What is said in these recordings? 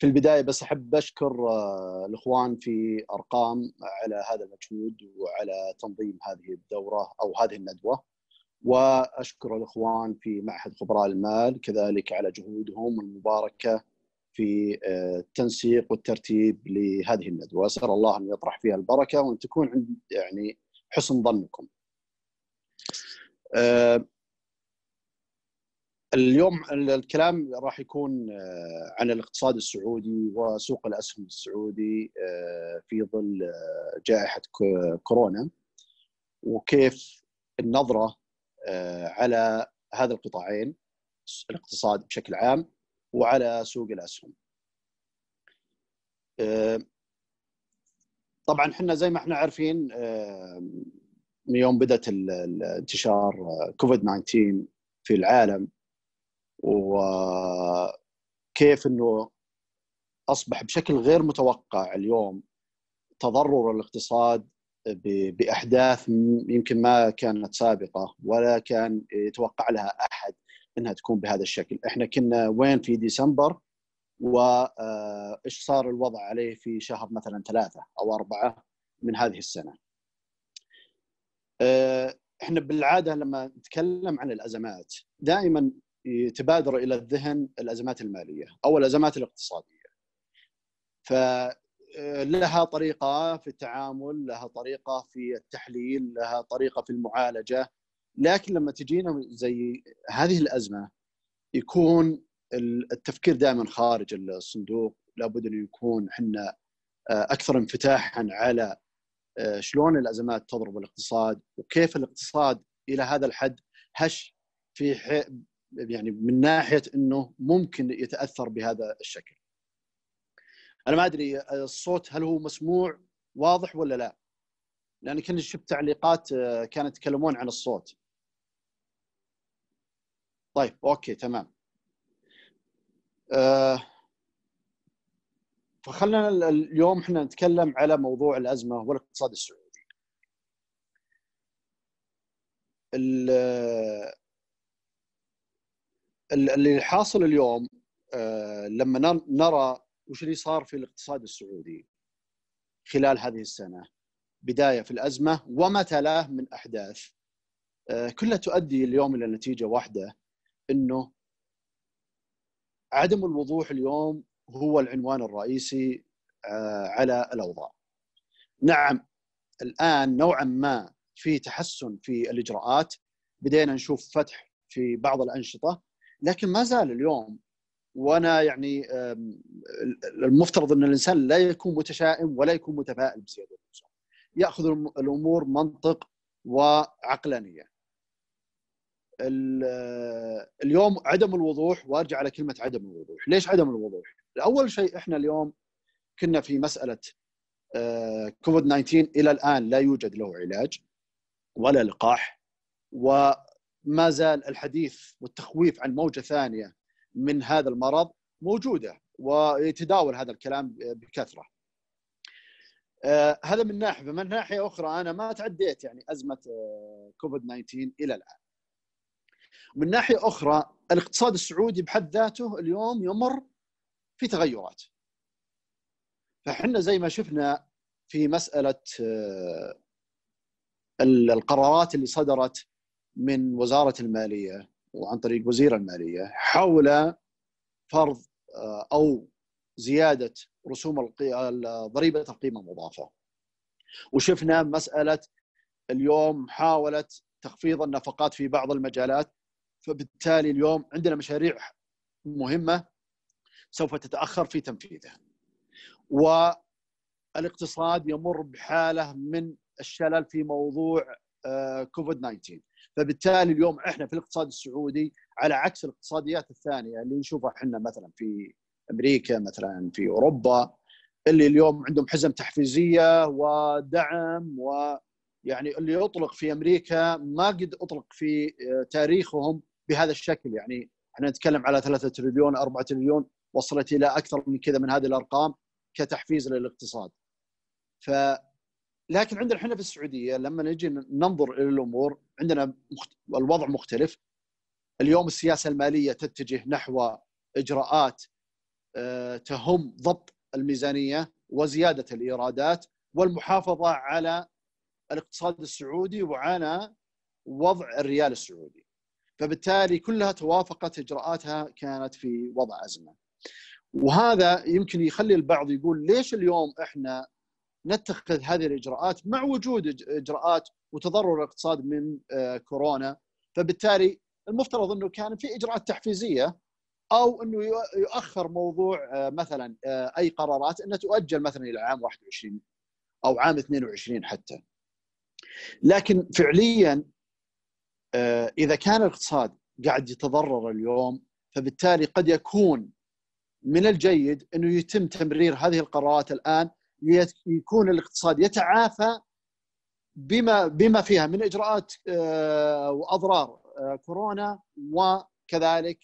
في البدايه بس احب اشكر آه، الاخوان في ارقام على هذا المجهود وعلى تنظيم هذه الدوره او هذه الندوه واشكر الاخوان في معهد خبراء المال كذلك على جهودهم المباركه في آه، التنسيق والترتيب لهذه الندوه، اسال الله ان يطرح فيها البركه وان تكون عند يعني حسن ظنكم. آه، اليوم الكلام راح يكون آه، عن الاقتصاد السعودي وسوق الاسهم السعودي آه، في ظل آه، جائحه كورونا وكيف النظره على هذا القطاعين الاقتصاد بشكل عام وعلى سوق الاسهم. طبعا احنا زي ما احنا عارفين من يوم بدات انتشار كوفيد 19 في العالم وكيف انه اصبح بشكل غير متوقع اليوم تضرر الاقتصاد باحداث يمكن ما كانت سابقه ولا كان يتوقع لها احد انها تكون بهذا الشكل، احنا كنا وين في ديسمبر وايش آه، صار الوضع عليه في شهر مثلا ثلاثه او اربعه من هذه السنه. آه، احنا بالعاده لما نتكلم عن الازمات دائما يتبادر الى الذهن الازمات الماليه او الازمات الاقتصاديه. فلها آه، طريقه في التعامل، لها طريقه في التحليل، لها طريقه في المعالجه، لكن لما تجينا زي هذه الازمه يكون التفكير دائما خارج الصندوق، لابد انه يكون احنا آه، اكثر انفتاحا على آه، شلون الازمات تضرب الاقتصاد وكيف الاقتصاد الى هذا الحد هش في يعني من ناحيه انه ممكن يتاثر بهذا الشكل. انا ما ادري الصوت هل هو مسموع واضح ولا لا؟ لان كنت شفت تعليقات آه، كانت يتكلمون عن الصوت. طيب اوكي تمام. أه فخلنا اليوم احنا نتكلم على موضوع الازمه والاقتصاد السعودي. اللي حاصل اليوم آه، لما نرى وش اللي صار في الاقتصاد السعودي خلال هذه السنه بدايه في الازمه وما تلاه من احداث آه، كلها تؤدي اليوم الى نتيجه واحده انه عدم الوضوح اليوم هو العنوان الرئيسي آه، على الاوضاع. نعم الان نوعا ما في تحسن في الاجراءات بدينا نشوف فتح في بعض الانشطه لكن ما زال اليوم وانا يعني المفترض ان الانسان لا يكون متشائم ولا يكون متفائل بزياده اللزوم ياخذ الامور منطق وعقلانيه اليوم عدم الوضوح وارجع على كلمه عدم الوضوح ليش عدم الوضوح اول شيء احنا اليوم كنا في مساله آه، كوفيد 19 الى الان لا يوجد له علاج ولا لقاح و ما زال الحديث والتخويف عن موجه ثانيه من هذا المرض موجوده ويتداول هذا الكلام بكثره. آه، هذا من ناحيه، من ناحيه اخرى انا ما تعديت يعني ازمه آه، كوفيد 19 الى الان. من ناحيه اخرى الاقتصاد السعودي بحد ذاته اليوم يمر في تغيرات. فاحنا زي ما شفنا في مساله آه، القرارات اللي صدرت من وزاره الماليه وعن طريق وزير الماليه حول فرض آه، او زياده رسوم ضريبه القيمه المضافه. وشفنا مساله اليوم محاوله تخفيض النفقات في بعض المجالات فبالتالي اليوم عندنا مشاريع مهمه سوف تتاخر في تنفيذها. والاقتصاد يمر بحاله من الشلل في موضوع آه، كوفيد 19 فبالتالي اليوم احنا في الاقتصاد السعودي على عكس الاقتصاديات الثانيه اللي نشوفها احنا مثلا في امريكا مثلا في اوروبا اللي اليوم عندهم حزم تحفيزيه ودعم و يعني اللي اطلق في امريكا ما قد اطلق في آه، تاريخهم بهذا الشكل يعني احنا نتكلم على 3 تريليون 4 تريليون وصلت الى اكثر من كذا من هذه الارقام كتحفيز للاقتصاد. ف لكن عندنا احنا في السعوديه لما نجي ننظر الى الامور عندنا مخت... الوضع مختلف اليوم السياسه الماليه تتجه نحو اجراءات آه، تهم ضبط الميزانيه وزياده الايرادات والمحافظه على الاقتصاد السعودي وعلى وضع الريال السعودي فبالتالي كلها توافقت اجراءاتها كانت في وضع ازمه وهذا يمكن يخلي البعض يقول ليش اليوم احنا نتخذ هذه الاجراءات مع وجود اجراءات وتضرر الاقتصاد من آه، كورونا فبالتالي المفترض انه كان في اجراءات تحفيزيه او انه يؤخر موضوع آه، مثلا آه، اي قرارات انها تؤجل مثلا الى عام 21 او عام 22 حتى. لكن فعليا اذا كان الاقتصاد قاعد يتضرر اليوم فبالتالي قد يكون من الجيد انه يتم تمرير هذه القرارات الان يكون الاقتصاد يتعافى بما بما فيها من اجراءات آه، واضرار آه، كورونا وكذلك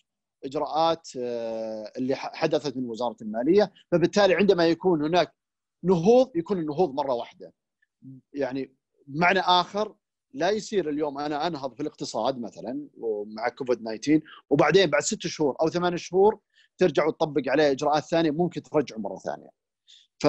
اجراءات آه، اللي حدثت من وزاره الماليه فبالتالي عندما يكون هناك نهوض يكون النهوض مره واحده يعني بمعنى اخر لا يصير اليوم انا انهض في الاقتصاد مثلا ومع كوفيد 19 وبعدين بعد ست شهور او ثمان شهور ترجع وتطبق عليه اجراءات ثانيه ممكن ترجعه مره ثانيه. ف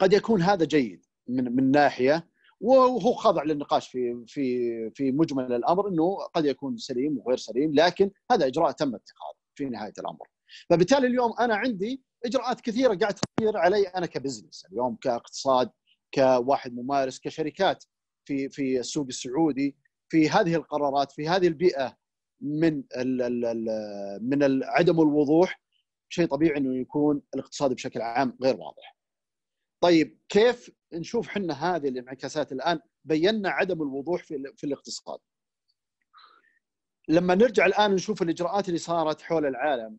قد يكون هذا جيد من من ناحيه وهو خاضع للنقاش في في في مجمل الامر انه قد يكون سليم وغير سليم لكن هذا اجراء تم اتخاذه في نهايه الامر فبالتالي اليوم انا عندي اجراءات كثيره قاعد تغير علي انا كبزنس اليوم كاقتصاد كواحد ممارس كشركات في في السوق السعودي في هذه القرارات في هذه البيئه من الـ الـ الـ من عدم الوضوح شيء طبيعي انه يكون الاقتصاد بشكل عام غير واضح طيب كيف نشوف حنا هذه الانعكاسات الان بينا عدم الوضوح في في الاقتصاد لما نرجع الان نشوف الاجراءات اللي صارت حول العالم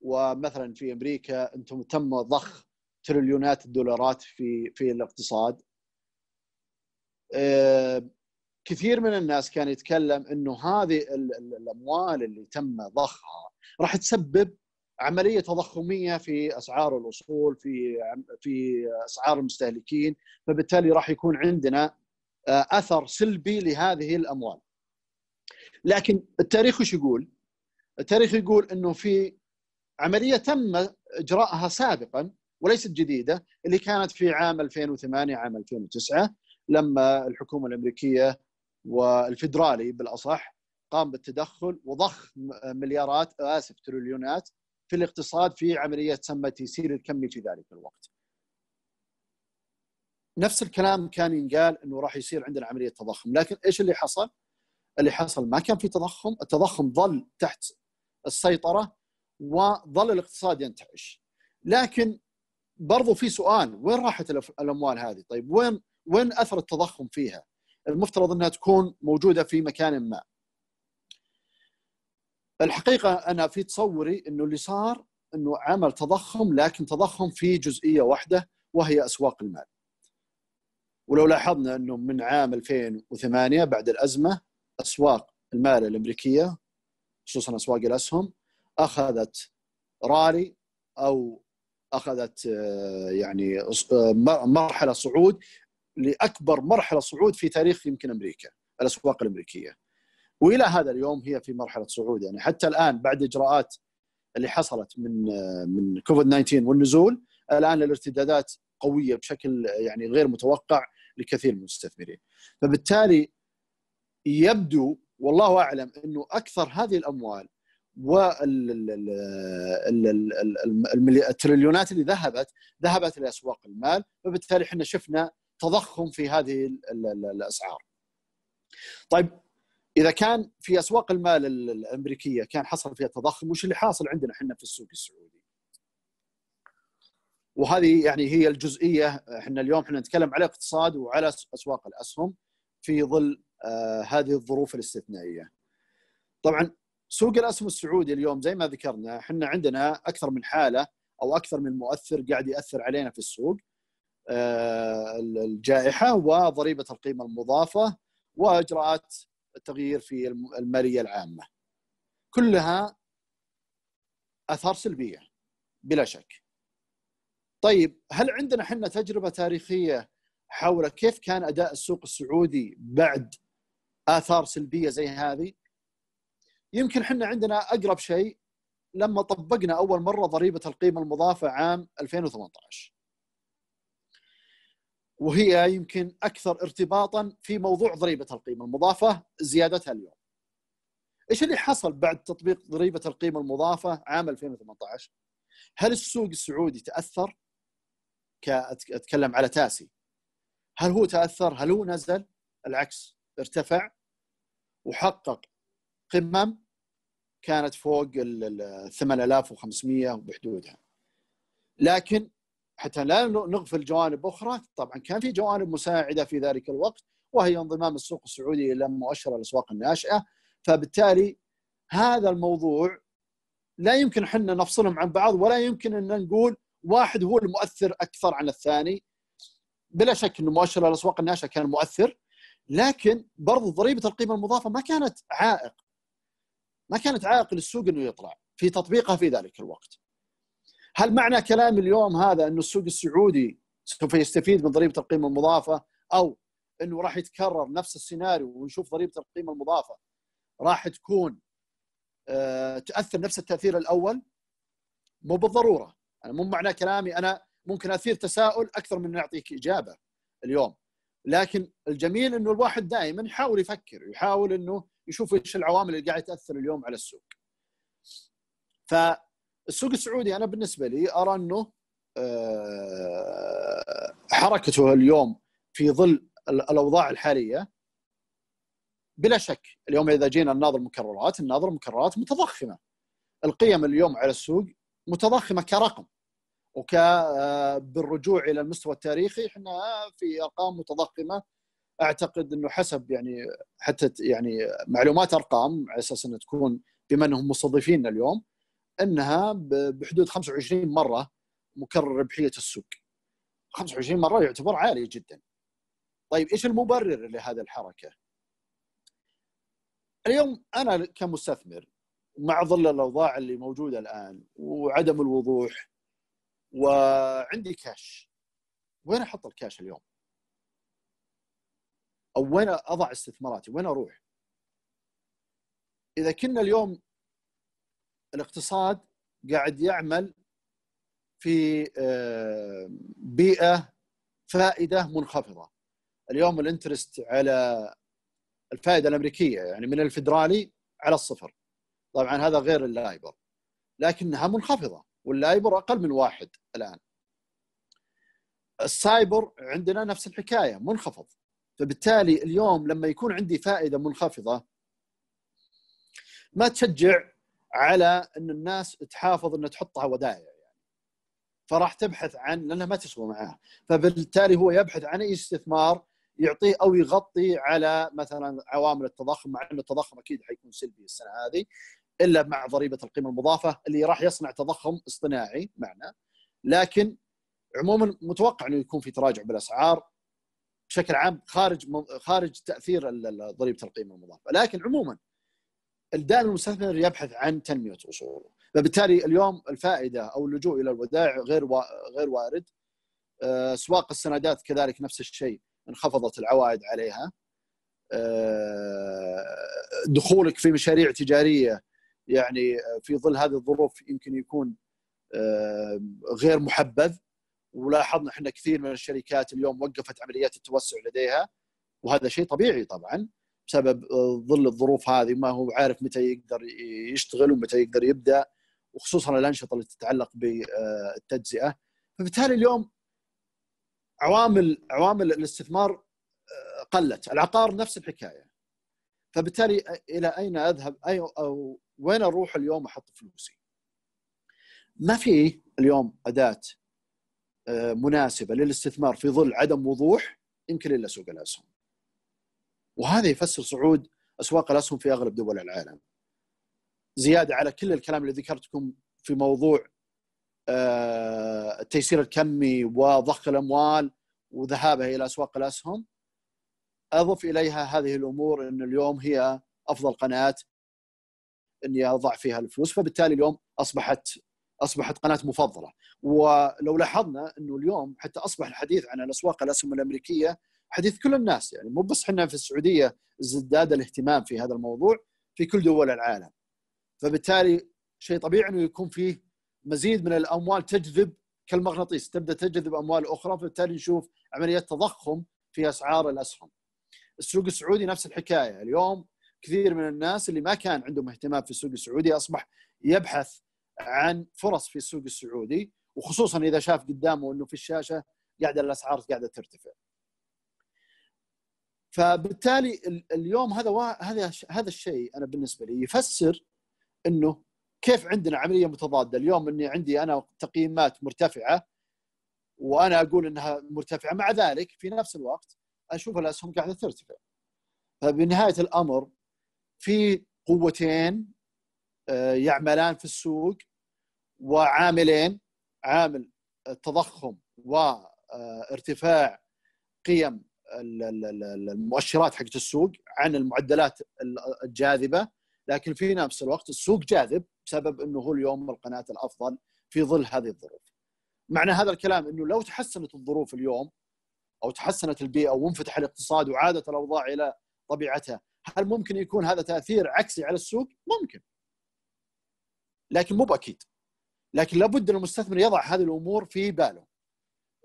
ومثلا في امريكا انتم تم ضخ تريليونات الدولارات في في الاقتصاد آه، كثير من الناس كان يتكلم انه هذه الاموال اللي تم ضخها راح تسبب عمليه تضخميه في اسعار الاصول في في اسعار المستهلكين فبالتالي راح يكون عندنا آه، اثر سلبي لهذه الاموال. لكن التاريخ وش يقول؟ التاريخ يقول انه في عمليه تم اجراءها سابقا وليست جديده اللي كانت في عام 2008 عام 2009 لما الحكومه الامريكيه والفدرالي بالاصح قام بالتدخل وضخ مليارات اسف تريليونات في الاقتصاد في عمليه تسمى تيسير الكمي في ذلك الوقت. نفس الكلام كان ينقال انه راح يصير عندنا عمليه تضخم، لكن ايش اللي حصل؟ اللي حصل ما كان في تضخم، التضخم ظل تحت السيطره وظل الاقتصاد ينتعش. لكن برضو في سؤال وين راحت الاموال هذه؟ طيب وين وين اثر التضخم فيها؟ المفترض انها تكون موجوده في مكان ما. الحقيقه انا في تصوري انه اللي صار انه عمل تضخم لكن تضخم في جزئيه واحده وهي اسواق المال. ولو لاحظنا انه من عام 2008 بعد الازمه اسواق المال الامريكيه خصوصا اسواق الاسهم اخذت رالي او اخذت آه، يعني آه، مرحله صعود لاكبر مرحله صعود في تاريخ يمكن امريكا الاسواق الامريكيه والى هذا اليوم هي في مرحله صعود يعني حتى الان بعد اجراءات اللي حصلت من من كوفيد 19 والنزول الان الارتدادات قويه بشكل يعني غير متوقع لكثير من المستثمرين فبالتالي يبدو والله اعلم انه اكثر هذه الاموال والتريليونات اللي ذهبت ذهبت لاسواق المال فبالتالي احنا شفنا تضخم في هذه الاسعار. طيب اذا كان في اسواق المال الامريكيه كان حصل فيها تضخم وش اللي حاصل عندنا احنا في السوق السعودي؟ وهذه يعني هي الجزئيه احنا اليوم احنا نتكلم على الاقتصاد وعلى اسواق الاسهم في ظل آه هذه الظروف الاستثنائيه. طبعا سوق الاسهم السعودي اليوم زي ما ذكرنا احنا عندنا اكثر من حاله او اكثر من مؤثر قاعد ياثر علينا في السوق آه الجائحه وضريبه القيمه المضافه واجراءات التغيير في الماليه العامه كلها اثار سلبيه بلا شك طيب هل عندنا احنا تجربه تاريخيه حول كيف كان اداء السوق السعودي بعد اثار سلبيه زي هذه يمكن احنا عندنا اقرب شيء لما طبقنا اول مره ضريبه القيمه المضافه عام 2018 وهي يمكن اكثر ارتباطا في موضوع ضريبه القيمه المضافه زيادتها اليوم. ايش اللي حصل بعد تطبيق ضريبه القيمه المضافه عام 2018؟ هل السوق السعودي تاثر؟ اتكلم على تاسي. هل هو تاثر؟ هل هو نزل؟ العكس ارتفع وحقق قمم كانت فوق ال 8500 وبحدودها. لكن حتى لا نغفل جوانب اخرى طبعا كان في جوانب مساعده في ذلك الوقت وهي انضمام السوق السعودي الى مؤشر الاسواق الناشئه فبالتالي هذا الموضوع لا يمكن احنا نفصلهم عن بعض ولا يمكن ان نقول واحد هو المؤثر اكثر عن الثاني بلا شك ان مؤشر الاسواق الناشئه كان مؤثر لكن برضو ضريبه القيمه المضافه ما كانت عائق ما كانت عائق للسوق انه يطلع في تطبيقها في ذلك الوقت هل معنى كلامي اليوم هذا انه السوق السعودي سوف يستفيد من ضريبه القيمه المضافه او انه راح يتكرر نفس السيناريو ونشوف ضريبه القيمه المضافه راح تكون آه، تاثر نفس التاثير الاول مو بالضروره انا مو معنى كلامي انا ممكن اثير تساؤل اكثر من اعطيك اجابه اليوم لكن الجميل انه الواحد دائما يحاول يفكر يحاول انه يشوف ايش العوامل اللي قاعد تاثر اليوم على السوق ف السوق السعودي انا بالنسبه لي ارى انه آه، حركته اليوم في ظل الاوضاع الحاليه بلا شك اليوم اذا جينا الناظر مكررات الناظر مكررات متضخمه القيم اليوم على السوق متضخمه كرقم وك آه، بالرجوع الى المستوى التاريخي احنا في ارقام متضخمه اعتقد انه حسب يعني حتى يعني معلومات ارقام على اساس انها تكون بما انهم مستضيفيننا اليوم انها بحدود 25 مره مكرر ربحيه السوق 25 مره يعتبر عالي جدا طيب ايش المبرر لهذه الحركه اليوم انا كمستثمر مع ظل الاوضاع اللي موجوده الان وعدم الوضوح وعندي كاش وين احط الكاش اليوم او وين اضع استثماراتي وين اروح اذا كنا اليوم الاقتصاد قاعد يعمل في آه، بيئه فائده منخفضه اليوم الانترست على الفائده الامريكيه يعني من الفدرالي على الصفر طبعا هذا غير اللايبر لكنها منخفضه واللايبر اقل من واحد الان السايبر عندنا نفس الحكايه منخفض فبالتالي اليوم لما يكون عندي فائده منخفضه ما تشجع على ان الناس تحافظ انها تحطها ودائع يعني فراح تبحث عن لانها ما تسوى معاه فبالتالي هو يبحث عن اي استثمار يعطيه او يغطي على مثلا عوامل التضخم مع ان التضخم اكيد حيكون سلبي السنه هذه الا مع ضريبه القيمه المضافه اللي راح يصنع تضخم اصطناعي معنا لكن عموما متوقع انه يكون في تراجع بالاسعار بشكل عام خارج خارج تاثير ضريبه القيمه المضافه لكن عموما دائما المستثمر يبحث عن تنميه اصوله فبالتالي اليوم الفائده او اللجوء الى الودائع غير و... غير وارد اسواق آه، السندات كذلك نفس الشيء انخفضت العوائد عليها آه، دخولك في مشاريع تجاريه يعني آه، في ظل هذه الظروف يمكن يكون غير محبذ ولاحظنا احنا كثير من الشركات اليوم وقفت عمليات التوسع لديها وهذا شيء طبيعي طبعا بسبب آه، ظل الظروف هذه ما هو عارف متى يقدر يشتغل ومتى يقدر يبدا وخصوصا الانشطه اللي تتعلق بالتجزئه آه، فبالتالي اليوم عوامل عوامل الاستثمار آه، قلت العقار نفس الحكايه فبالتالي الى اين اذهب اي او وين اروح اليوم احط فلوسي ما في اليوم اداه مناسبه للاستثمار في ظل عدم وضوح يمكن الا سوق الاسهم وهذا يفسر صعود اسواق الاسهم في اغلب دول العالم. زياده على كل الكلام اللي ذكرتكم في موضوع آه، التيسير الكمي وضخ الاموال وذهابها الى اسواق الاسهم اضف اليها هذه الامور ان اليوم هي افضل قناه اني اضع فيها الفلوس فبالتالي اليوم اصبحت اصبحت قناه مفضله ولو لاحظنا انه اليوم حتى اصبح الحديث عن الاسواق الاسهم الامريكيه حديث كل الناس يعني مو بس احنا في السعوديه ازداد الاهتمام في هذا الموضوع في كل دول العالم فبالتالي شيء طبيعي انه يكون فيه مزيد من الاموال تجذب كالمغناطيس تبدا تجذب اموال اخرى فبالتالي نشوف عمليه تضخم في اسعار الاسهم. السوق السعودي نفس الحكايه اليوم كثير من الناس اللي ما كان عندهم اهتمام في السوق السعودي اصبح يبحث عن فرص في السوق السعودي وخصوصا اذا شاف قدامه انه في الشاشه قاعده الاسعار قاعده ترتفع. فبالتالي اليوم هذا هذا هذا الشيء انا بالنسبه لي يفسر انه كيف عندنا عمليه متضاده اليوم اني عندي انا تقييمات مرتفعه وانا اقول انها مرتفعه مع ذلك في نفس الوقت اشوف الاسهم قاعده ترتفع فبنهايه الامر في قوتين آه، يعملان في السوق وعاملين عامل التضخم وارتفاع آه، قيم المؤشرات حقت السوق عن المعدلات الجاذبه لكن في نفس الوقت السوق جاذب بسبب انه هو اليوم القناه الافضل في ظل هذه الظروف. معنى هذا الكلام انه لو تحسنت الظروف اليوم او تحسنت البيئه وانفتح الاقتصاد وعادت الاوضاع الى طبيعتها، هل ممكن يكون هذا تاثير عكسي على السوق؟ ممكن. لكن مو باكيد. لكن لابد ان المستثمر يضع هذه الامور في باله.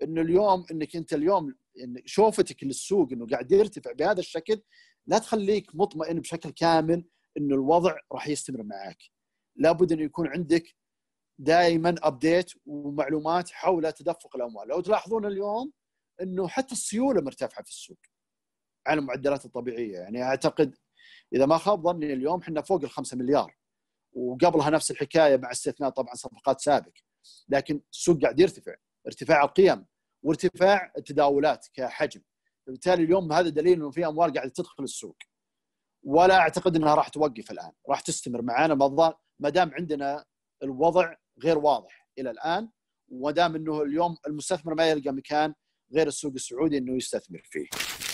انه اليوم انك انت اليوم ان شوفتك للسوق انه قاعد يرتفع بهذا الشكل لا تخليك مطمئن بشكل كامل انه الوضع راح يستمر معك لابد انه يكون عندك دائما ابديت ومعلومات حول تدفق الاموال لو تلاحظون اليوم انه حتى السيوله مرتفعه في السوق على المعدلات الطبيعيه يعني اعتقد اذا ما خاب ظني اليوم احنا فوق ال 5 مليار وقبلها نفس الحكايه مع استثناء طبعا صفقات سابق لكن السوق قاعد يرتفع ارتفاع القيم وارتفاع التداولات كحجم بالتالي اليوم هذا دليل انه في اموال قاعده تدخل السوق ولا اعتقد انها راح توقف الان راح تستمر معانا ما دام عندنا الوضع غير واضح الى الان وما دام انه اليوم المستثمر ما يلقى مكان غير السوق السعودي انه يستثمر فيه